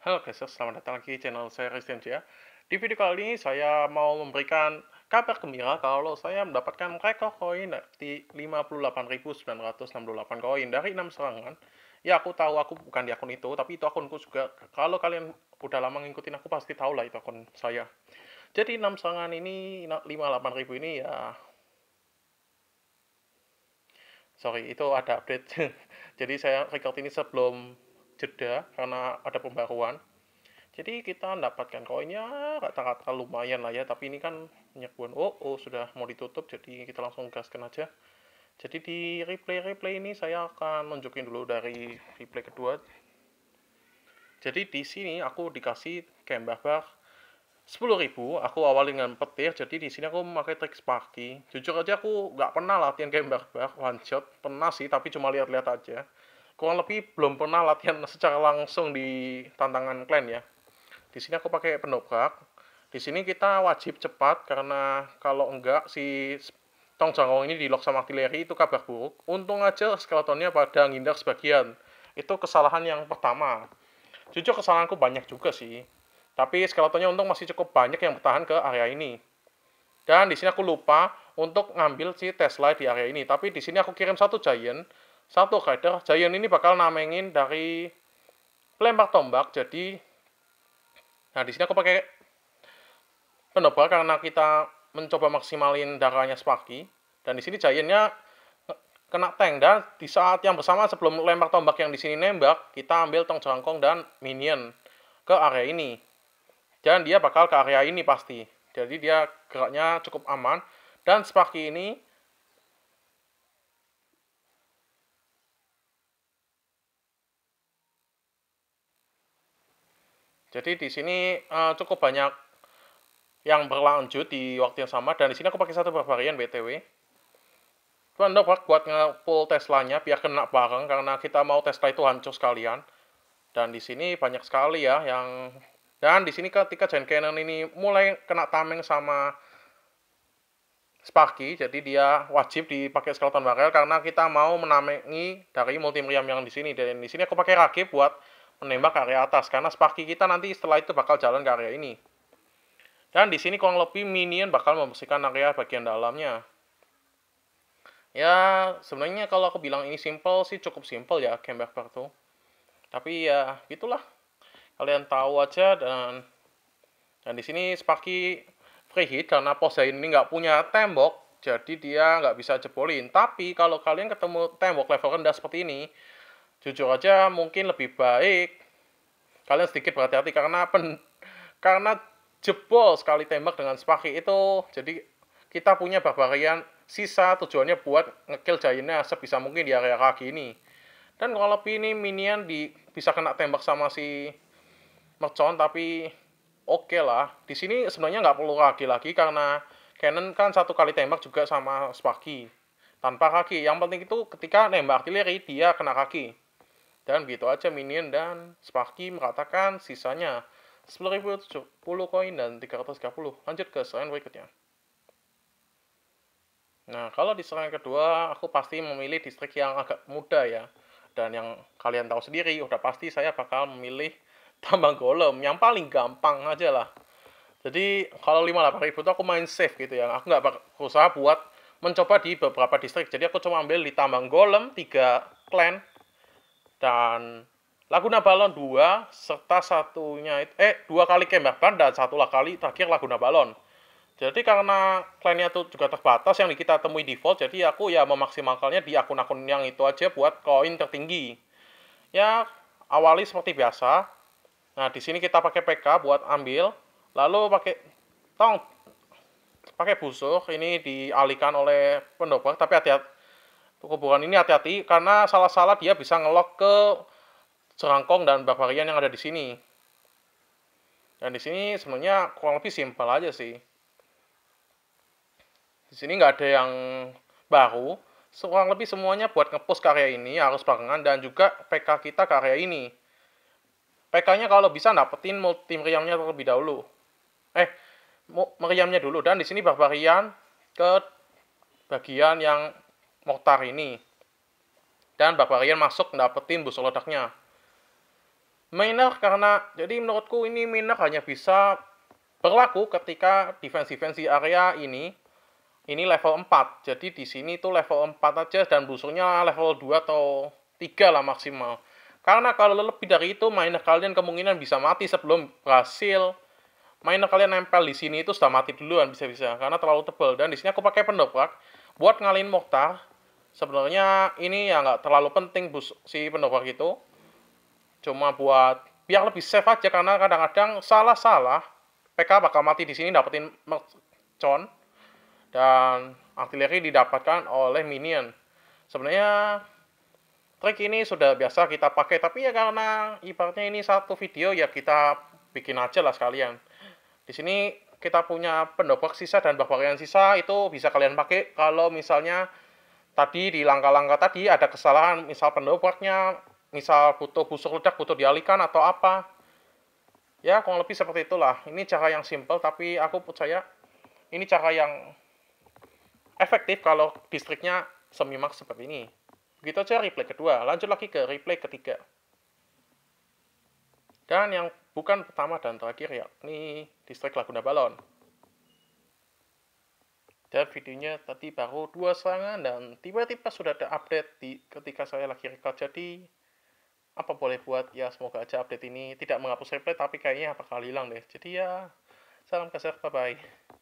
Halo guys, selamat datang lagi di channel saya Christian Cia. Di video kali ini saya mau memberikan kabar gembira kalau saya mendapatkan rekor koin di 58.968 koin dari 6 serangan. Ya aku tahu aku bukan di akun itu, tapi itu akunku juga. Kalau kalian udah lama ngikutin aku pasti tahu lah itu akun saya. Jadi 6 serangan ini 58.000 ini ya Sorry, itu ada update. Jadi saya record ini sebelum jeda karena ada pembaruan jadi kita mendapatkan koinnya rata-rata lumayan lah ya tapi ini kan minyak buan oh, oh sudah mau ditutup jadi kita langsung gaskan aja jadi di replay-replay ini saya akan nunjukin dulu dari replay kedua jadi di sini aku dikasih game barbar 10.000 aku awal dengan petir jadi di sini aku memakai trik sparky jujur aja aku nggak pernah latihan game bar one shot pernah sih tapi cuma lihat-lihat aja kurang lebih belum pernah latihan secara langsung di tantangan klan ya. Di sini aku pakai pendobrak. Di sini kita wajib cepat karena kalau enggak si tong jangkong ini di lock sama artileri itu kabar buruk. Untung aja skeletonnya pada ngindar sebagian. Itu kesalahan yang pertama. Jujur kesalahanku banyak juga sih. Tapi skeletonnya untung masih cukup banyak yang bertahan ke area ini. Dan di sini aku lupa untuk ngambil si Tesla di area ini. Tapi di sini aku kirim satu giant satu glider Giant ini bakal namengin dari pelempar tombak jadi nah di sini aku pakai penebal karena kita mencoba maksimalin darahnya Sparky dan di sini Giantnya kena tank dan di saat yang bersama sebelum lempar tombak yang di sini nembak kita ambil tong jangkong dan minion ke area ini dan dia bakal ke area ini pasti jadi dia geraknya cukup aman dan Sparky ini Jadi di sini uh, cukup banyak yang berlanjut di waktu yang sama dan di sini aku pakai satu varian BTW. Itu Anda buat nge-pull Teslanya biar kena bareng karena kita mau Tesla itu hancur sekalian. Dan di sini banyak sekali ya yang dan di sini ketika Jan Cannon ini mulai kena tameng sama Sparky, jadi dia wajib dipakai skeleton barrel karena kita mau menamengi dari multi yang di sini. Dan di sini aku pakai rakib buat menembak ke area atas karena Sparky kita nanti setelah itu bakal jalan ke area ini. Dan di sini kurang lebih minion bakal membersihkan area bagian dalamnya. Ya, sebenarnya kalau aku bilang ini simple sih cukup simple ya game kartu Tapi ya gitulah Kalian tahu aja dan dan di sini Sparky free hit karena pos ini nggak punya tembok, jadi dia nggak bisa jebolin. Tapi kalau kalian ketemu tembok level rendah seperti ini, jujur aja mungkin lebih baik kalian sedikit berhati-hati karena pen, karena jebol sekali tembak dengan spaki itu jadi kita punya barbarian sisa tujuannya buat ngekill jainnya sebisa mungkin di area kaki ini dan kalau lebih ini minion di bisa kena tembak sama si mercon tapi oke okay lah di sini sebenarnya nggak perlu kaki lagi karena cannon kan satu kali tembak juga sama spaki tanpa kaki. Yang penting itu ketika nembak artileri dia kena kaki. Dan begitu aja Minion dan Sparky mengatakan sisanya 10.070 koin dan 330. Lanjut ke serangan berikutnya. Nah, kalau di serangan kedua, aku pasti memilih distrik yang agak muda ya. Dan yang kalian tahu sendiri, udah pasti saya bakal memilih tambang golem yang paling gampang aja lah. Jadi kalau 58.000 itu aku main safe gitu ya. Aku nggak berusaha buat mencoba di beberapa distrik. Jadi aku cuma ambil di tambang golem, 3 clan, dan Laguna Balon 2 serta satunya eh dua kali kembang Ban dan satu kali terakhir Laguna Balon. Jadi karena kliennya itu juga terbatas yang kita temui default, jadi aku ya memaksimalkannya di akun-akun yang itu aja buat koin tertinggi. Ya awali seperti biasa. Nah di sini kita pakai PK buat ambil, lalu pakai tong pakai busuk ini dialihkan oleh pendobrak tapi hati-hati Kuburan ini hati-hati karena salah-salah dia bisa ngelok ke serangkong dan barbarian yang ada di sini. Dan di sini sebenarnya kurang lebih simpel aja sih. Di sini nggak ada yang baru, kurang lebih semuanya buat ngepost karya ini harus barengan dan juga PK kita karya ini. PK-nya kalau bisa dapetin multi meriamnya terlebih dahulu. Eh, meriamnya dulu dan di sini barbarian ke bagian yang Mokhtar ini. Dan Barbarian masuk dapetin busur ledaknya. Miner karena, jadi menurutku ini Miner hanya bisa berlaku ketika defensi defense area ini ini level 4. Jadi di sini itu level 4 aja dan busurnya level 2 atau 3 lah maksimal. Karena kalau lebih dari itu miner kalian kemungkinan bisa mati sebelum berhasil miner kalian nempel di sini itu sudah mati duluan bisa-bisa karena terlalu tebal dan di sini aku pakai pendobrak buat ngalihin Mokhtar sebenarnya ini ya nggak terlalu penting bus si pendobrak itu cuma buat biar lebih safe aja karena kadang-kadang salah-salah PK bakal mati di sini dapetin mercon dan artileri didapatkan oleh minion sebenarnya trik ini sudah biasa kita pakai tapi ya karena ibaratnya ini satu video ya kita bikin aja lah sekalian di sini kita punya pendobrak sisa dan barbarian sisa itu bisa kalian pakai kalau misalnya tadi di langkah-langkah tadi ada kesalahan misal pendobraknya misal butuh busur ledak butuh dialihkan atau apa ya kurang lebih seperti itulah ini cara yang simple tapi aku percaya ini cara yang efektif kalau distriknya semimak seperti ini begitu aja replay kedua lanjut lagi ke replay ketiga dan yang bukan pertama dan terakhir ya ini distrik Laguna Balon dan videonya tadi baru dua setengah dan tiba-tiba sudah ada update di ketika saya lagi record jadi apa boleh buat ya semoga aja update ini tidak menghapus replay tapi kayaknya bakal hilang deh jadi ya salam kasih bye bye